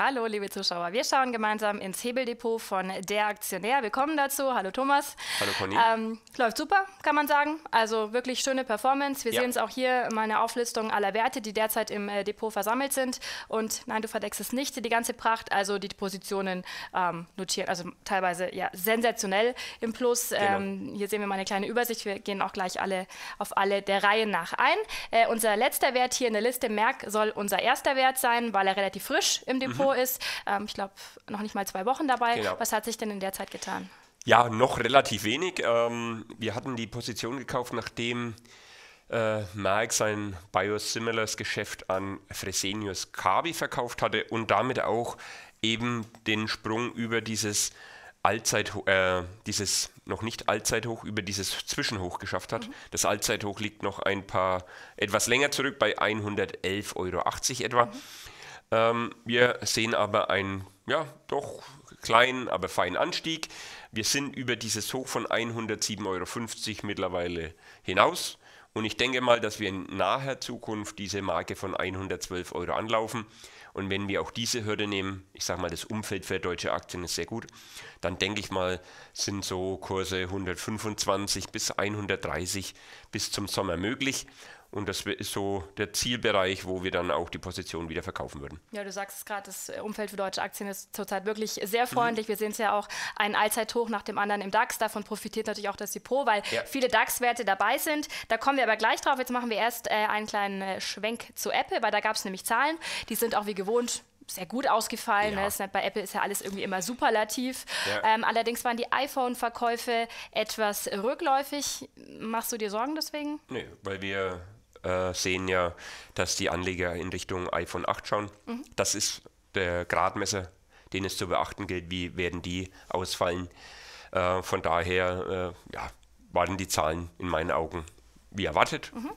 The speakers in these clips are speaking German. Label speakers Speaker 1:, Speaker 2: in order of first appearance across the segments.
Speaker 1: Hallo, liebe Zuschauer. Wir schauen gemeinsam ins Hebeldepot von Der Aktionär. Willkommen dazu. Hallo, Thomas. Hallo, Conny. Ähm, läuft super, kann man sagen. Also wirklich schöne Performance. Wir ja. sehen es auch hier mal eine Auflistung aller Werte, die derzeit im äh, Depot versammelt sind. Und nein, du verdeckst es nicht, die ganze Pracht. Also die Positionen ähm, notieren, also teilweise ja sensationell im Plus. Genau. Ähm, Hier sehen wir mal eine kleine Übersicht. Wir gehen auch gleich alle auf alle der Reihe nach ein. Äh, unser letzter Wert hier in der Liste, Merck, soll unser erster Wert sein, weil er relativ frisch im Depot mhm ist. Ähm, ich glaube, noch nicht mal zwei Wochen dabei. Genau. Was hat sich denn in der Zeit getan?
Speaker 2: Ja, noch relativ wenig. Ähm, wir hatten die Position gekauft, nachdem äh, Merck sein Biosimilars-Geschäft an Fresenius Kabi verkauft hatte und damit auch eben den Sprung über dieses Allzeit, äh, dieses noch nicht Allzeithoch, über dieses Zwischenhoch geschafft hat. Mhm. Das Allzeithoch liegt noch ein paar, etwas länger zurück, bei 111,80 Euro etwa. Mhm. Ähm, wir sehen aber einen, ja, doch kleinen, aber feinen Anstieg. Wir sind über dieses Hoch von 107,50 Euro mittlerweile hinaus. Und ich denke mal, dass wir in naher Zukunft diese Marke von 112 Euro anlaufen. Und wenn wir auch diese Hürde nehmen, ich sage mal, das Umfeld für deutsche Aktien ist sehr gut, dann denke ich mal, sind so Kurse 125 bis 130 bis zum Sommer möglich. Und das ist so der Zielbereich, wo wir dann auch die Position wieder verkaufen würden.
Speaker 1: Ja, du sagst es gerade, das äh, Umfeld für deutsche Aktien ist zurzeit wirklich sehr mhm. freundlich. Mhm. Wir sehen es ja auch ein Allzeithoch nach dem anderen im DAX. Davon profitiert natürlich auch das Depot, weil ja. viele DAX-Werte dabei sind. Da kommen wir aber gleich drauf. Jetzt machen wir erst äh, einen kleinen äh, Schwenk zu Apple, weil da gab es nämlich Zahlen. Die sind auch wie gewohnt sehr gut ausgefallen. Ja. Ne? Bei Apple ist ja alles irgendwie immer superlativ. Ja. Ähm, allerdings waren die iPhone-Verkäufe etwas rückläufig. Machst du dir Sorgen deswegen?
Speaker 2: Nee, weil wir äh, sehen ja, dass die Anleger in Richtung iPhone 8 schauen. Mhm. Das ist der Gradmesser, den es zu beachten gilt, wie werden die ausfallen. Äh, von daher äh, ja, waren die Zahlen in meinen Augen wie erwartet. Mhm.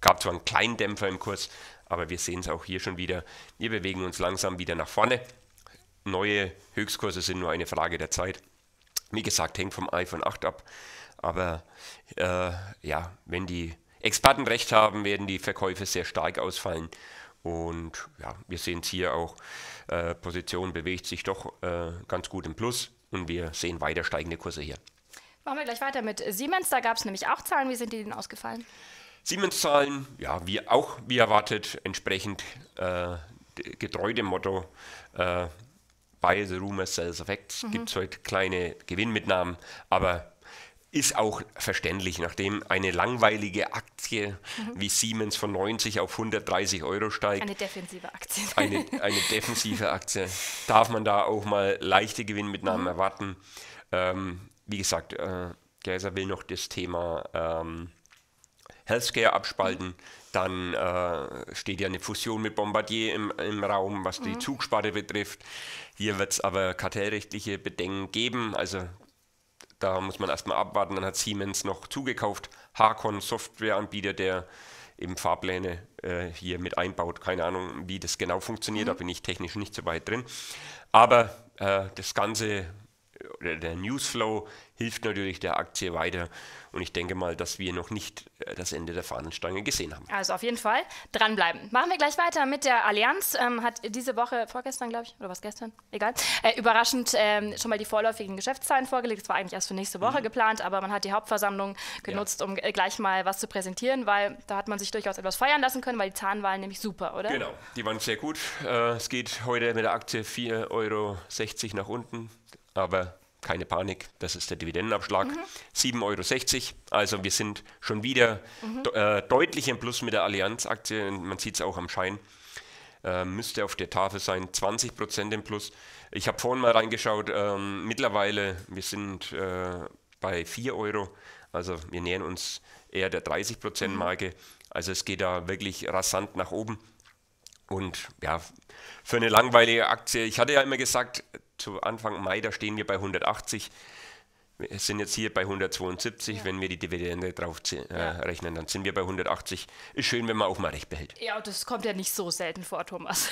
Speaker 2: Gab zwar einen kleinen Dämpfer im Kurs, aber wir sehen es auch hier schon wieder. Wir bewegen uns langsam wieder nach vorne. Neue Höchstkurse sind nur eine Frage der Zeit. Wie gesagt, hängt vom iPhone 8 ab. Aber äh, ja, wenn die Experten recht haben, werden die Verkäufe sehr stark ausfallen. Und ja, wir sehen es hier auch, äh, Position bewegt sich doch äh, ganz gut im Plus und wir sehen weiter steigende Kurse hier.
Speaker 1: Machen wir gleich weiter mit Siemens, da gab es nämlich auch Zahlen, wie sind die denn ausgefallen?
Speaker 2: Siemens Zahlen, ja, wie auch wie erwartet, entsprechend äh, getreu dem Motto äh, Buy the Rumors, Sell the Facts, mhm. gibt es heute kleine Gewinnmitnahmen, aber ist auch verständlich, nachdem eine langweilige Aktie mhm. wie Siemens von 90 auf 130 Euro steigt. Eine
Speaker 1: defensive Aktie. Eine,
Speaker 2: eine defensive Aktie. Darf man da auch mal leichte Gewinnmitnahmen mhm. erwarten? Ähm, wie gesagt, äh, Gläser will noch das Thema ähm, Healthcare abspalten. Mhm. Dann äh, steht ja eine Fusion mit Bombardier im, im Raum, was die mhm. Zugsparte betrifft. Hier wird es aber kartellrechtliche Bedenken geben. Also da muss man erstmal abwarten. Dann hat Siemens noch zugekauft. Harkon Softwareanbieter, der eben Fahrpläne äh, hier mit einbaut. Keine Ahnung, wie das genau funktioniert. Mhm. Da bin ich technisch nicht so weit drin. Aber äh, das Ganze der Newsflow hilft natürlich der Aktie weiter. Und ich denke mal, dass wir noch nicht äh, das Ende der Fahnenstange gesehen haben.
Speaker 1: Also auf jeden Fall dranbleiben. Machen wir gleich weiter mit der Allianz. Ähm, hat diese Woche, vorgestern glaube ich, oder was gestern, egal, äh, überraschend äh, schon mal die vorläufigen Geschäftszahlen vorgelegt. Das war eigentlich erst für nächste Woche mhm. geplant, aber man hat die Hauptversammlung genutzt, ja. um äh, gleich mal was zu präsentieren, weil da hat man sich durchaus etwas feiern lassen können, weil die Zahlen waren nämlich super, oder? Genau,
Speaker 2: die waren sehr gut. Äh, es geht heute mit der Aktie 4,60 Euro nach unten, aber keine Panik, das ist der Dividendenabschlag, mhm. 7,60 Euro. Also wir sind schon wieder mhm. de äh, deutlich im Plus mit der Allianz-Aktie. Man sieht es auch am Schein. Äh, müsste auf der Tafel sein, 20 Prozent im Plus. Ich habe vorhin mal reingeschaut, ähm, mittlerweile, wir sind äh, bei 4 Euro, also wir nähern uns eher der 30 Prozent mhm. Marke. Also es geht da wirklich rasant nach oben. Und ja, für eine langweilige Aktie, ich hatte ja immer gesagt, zu Anfang Mai, da stehen wir bei 180. Wir sind jetzt hier bei 172, ja. wenn wir die Dividende drauf äh, rechnen, dann sind wir bei 180. Ist schön, wenn man auch mal recht behält.
Speaker 1: Ja, das kommt ja nicht so selten vor, Thomas.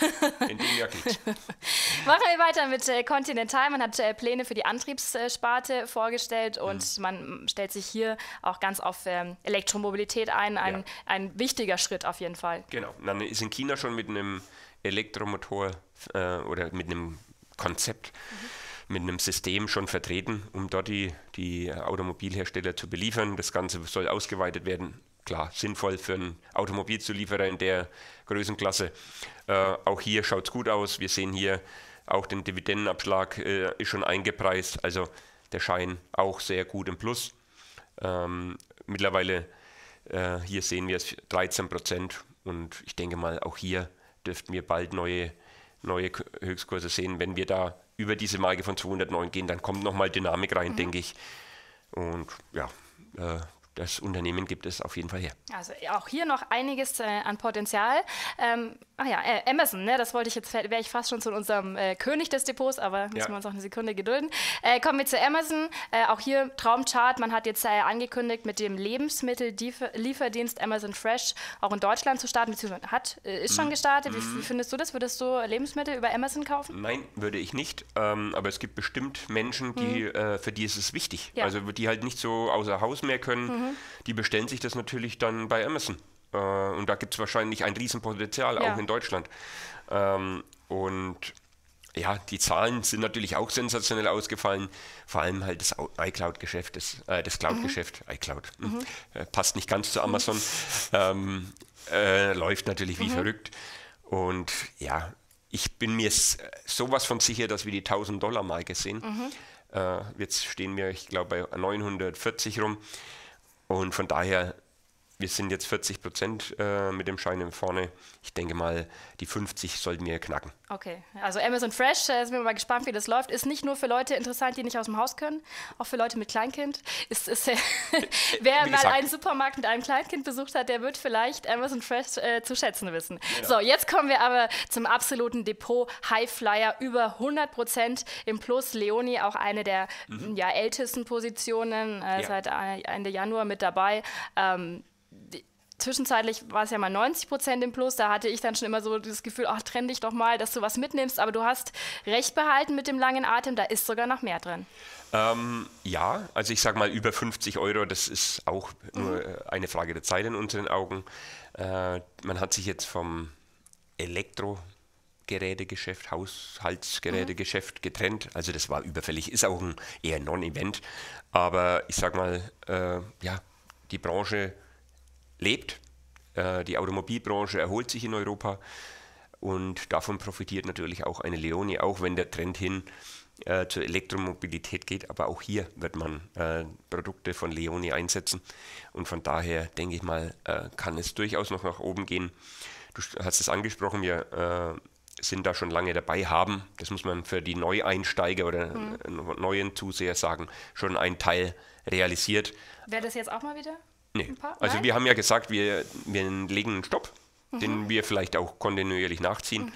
Speaker 1: In dem Jahr geht's. Machen wir weiter mit äh, Continental. Man hat äh, Pläne für die Antriebssparte vorgestellt mhm. und mhm. man stellt sich hier auch ganz auf ähm, Elektromobilität ein. Ein, ja. ein wichtiger Schritt auf jeden Fall.
Speaker 2: Genau. Dann ist in China schon mit einem Elektromotor äh, oder mit einem Konzept mhm. mit einem System schon vertreten, um dort die, die Automobilhersteller zu beliefern. Das Ganze soll ausgeweitet werden. Klar, sinnvoll für einen Automobilzulieferer in der Größenklasse. Äh, auch hier schaut es gut aus. Wir sehen hier auch den Dividendenabschlag äh, ist schon eingepreist. Also der Schein auch sehr gut im Plus. Ähm, mittlerweile äh, hier sehen wir es 13 Prozent und ich denke mal, auch hier dürften wir bald neue neue Höchstkurse sehen. Wenn wir da über diese Marke von 209 gehen, dann kommt nochmal Dynamik rein, mhm. denke ich. Und ja, äh, das Unternehmen gibt es auf jeden Fall her.
Speaker 1: Also auch hier noch einiges äh, an Potenzial. Ähm, Ach ja, äh, Amazon, ne? das wollte ich jetzt, wäre ich fast schon zu unserem äh, König des Depots, aber müssen ja. wir uns auch eine Sekunde gedulden. Äh, kommen wir zu Amazon. Äh, auch hier Traumchart. Man hat jetzt äh, angekündigt, mit dem Lebensmittellieferdienst Amazon Fresh auch in Deutschland zu starten, beziehungsweise hat, äh, ist schon mhm. gestartet. Mhm. Wie, findest du das? Würdest du Lebensmittel über Amazon kaufen?
Speaker 2: Nein, würde ich nicht. Ähm, aber es gibt bestimmt Menschen, die, mhm. für die ist es wichtig. Ja. Also die halt nicht so außer Haus mehr können, mhm. die bestellen sich das natürlich dann bei Amazon. Äh, und da gibt es wahrscheinlich ein Riesenpotenzial, ja. auch in Deutschland. Ähm, und ja, die Zahlen sind natürlich auch sensationell ausgefallen. Vor allem halt das iCloud-Geschäft, das, äh, das Cloud-Geschäft, mhm. iCloud. Hm. Mhm. Äh, passt nicht ganz zu Amazon. Mhm. Ähm, äh, läuft natürlich wie mhm. verrückt. Und ja, ich bin mir sowas von sicher, dass wir die 1000-Dollar-Marke sehen. Mhm. Äh, jetzt stehen wir, ich glaube, bei 940 rum. Und von daher wir sind jetzt 40 Prozent äh, mit dem Schein in vorne. Ich denke mal, die 50 sollten wir knacken.
Speaker 1: Okay, also Amazon Fresh, äh, sind wir mal gespannt, wie das läuft. Ist nicht nur für Leute interessant, die nicht aus dem Haus können, auch für Leute mit Kleinkind. Ist, ist, äh, wer mal einen Supermarkt mit einem Kleinkind besucht hat, der wird vielleicht Amazon Fresh äh, zu schätzen wissen. Ja. So, jetzt kommen wir aber zum absoluten Depot High Flyer. über 100 Prozent im Plus. Leonie, auch eine der mhm. ja, ältesten Positionen, äh, ja. seit äh, Ende Januar mit dabei. Ähm, zwischenzeitlich war es ja mal 90 Prozent im Plus, da hatte ich dann schon immer so das Gefühl, ach, trenn dich doch mal, dass du was mitnimmst, aber du hast recht behalten mit dem langen Atem, da ist sogar noch mehr drin.
Speaker 2: Ähm, ja, also ich sage mal über 50 Euro, das ist auch mhm. nur äh, eine Frage der Zeit in unseren Augen. Äh, man hat sich jetzt vom Elektrogerätegeschäft, Haushaltsgerätegeschäft mhm. getrennt. Also das war überfällig, ist auch ein eher Non-Event. Aber ich sage mal, äh, ja, die Branche lebt. Äh, die Automobilbranche erholt sich in Europa und davon profitiert natürlich auch eine Leoni, auch wenn der Trend hin äh, zur Elektromobilität geht. Aber auch hier wird man äh, Produkte von Leoni einsetzen und von daher denke ich mal, äh, kann es durchaus noch nach oben gehen. Du hast es angesprochen, wir äh, sind da schon lange dabei, haben, das muss man für die Neueinsteiger oder mhm. neuen Zuseher sagen, schon einen Teil realisiert.
Speaker 1: Wäre das jetzt auch mal wieder?
Speaker 2: Nee. Also wir haben ja gesagt, wir, wir legen einen Stopp, mhm. den wir vielleicht auch kontinuierlich nachziehen, mhm.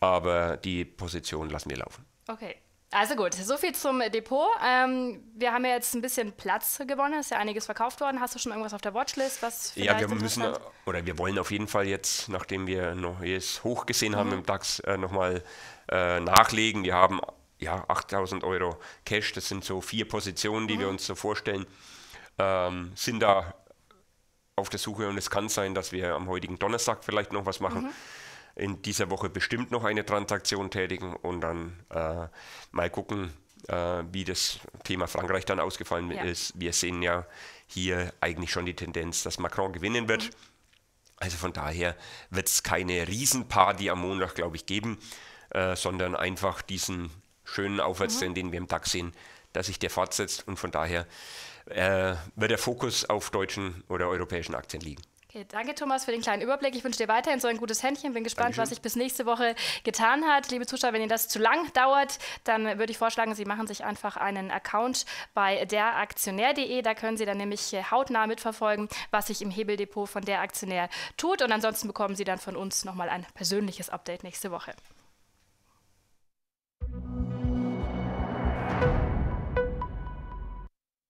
Speaker 2: aber die Position lassen wir laufen.
Speaker 1: Okay. Also gut, soviel zum Depot. Ähm, wir haben ja jetzt ein bisschen Platz gewonnen, ist ja einiges verkauft worden. Hast du schon irgendwas auf der Watchlist? Was ja, wir müssen
Speaker 2: oder wir wollen auf jeden Fall jetzt, nachdem wir noch neues hoch gesehen mhm. haben im DAX, äh, nochmal äh, nachlegen. Wir haben ja 8000 Euro Cash, das sind so vier Positionen, die wir mhm. uns so vorstellen. Ähm, sind da auf der Suche und es kann sein, dass wir am heutigen Donnerstag vielleicht noch was machen. Mhm. In dieser Woche bestimmt noch eine Transaktion tätigen und dann äh, mal gucken, äh, wie das Thema Frankreich dann ausgefallen ja. ist. Wir sehen ja hier eigentlich schon die Tendenz, dass Macron gewinnen wird. Mhm. Also von daher wird es keine Riesenparty am Montag, glaube ich, geben, äh, sondern einfach diesen schönen Aufwärtstrend, mhm. den wir im DAX sehen, dass sich der fortsetzt. Und von daher äh, wird der Fokus auf deutschen oder europäischen Aktien liegen.
Speaker 1: Okay, danke Thomas für den kleinen Überblick. Ich wünsche dir weiterhin so ein gutes Händchen. Bin gespannt, Dankeschön. was sich bis nächste Woche getan hat. Liebe Zuschauer, wenn Ihnen das zu lang dauert, dann würde ich vorschlagen, Sie machen sich einfach einen Account bei deraktionär.de. Da können Sie dann nämlich hautnah mitverfolgen, was sich im Hebeldepot von der Aktionär tut. Und ansonsten bekommen Sie dann von uns nochmal ein persönliches Update nächste Woche.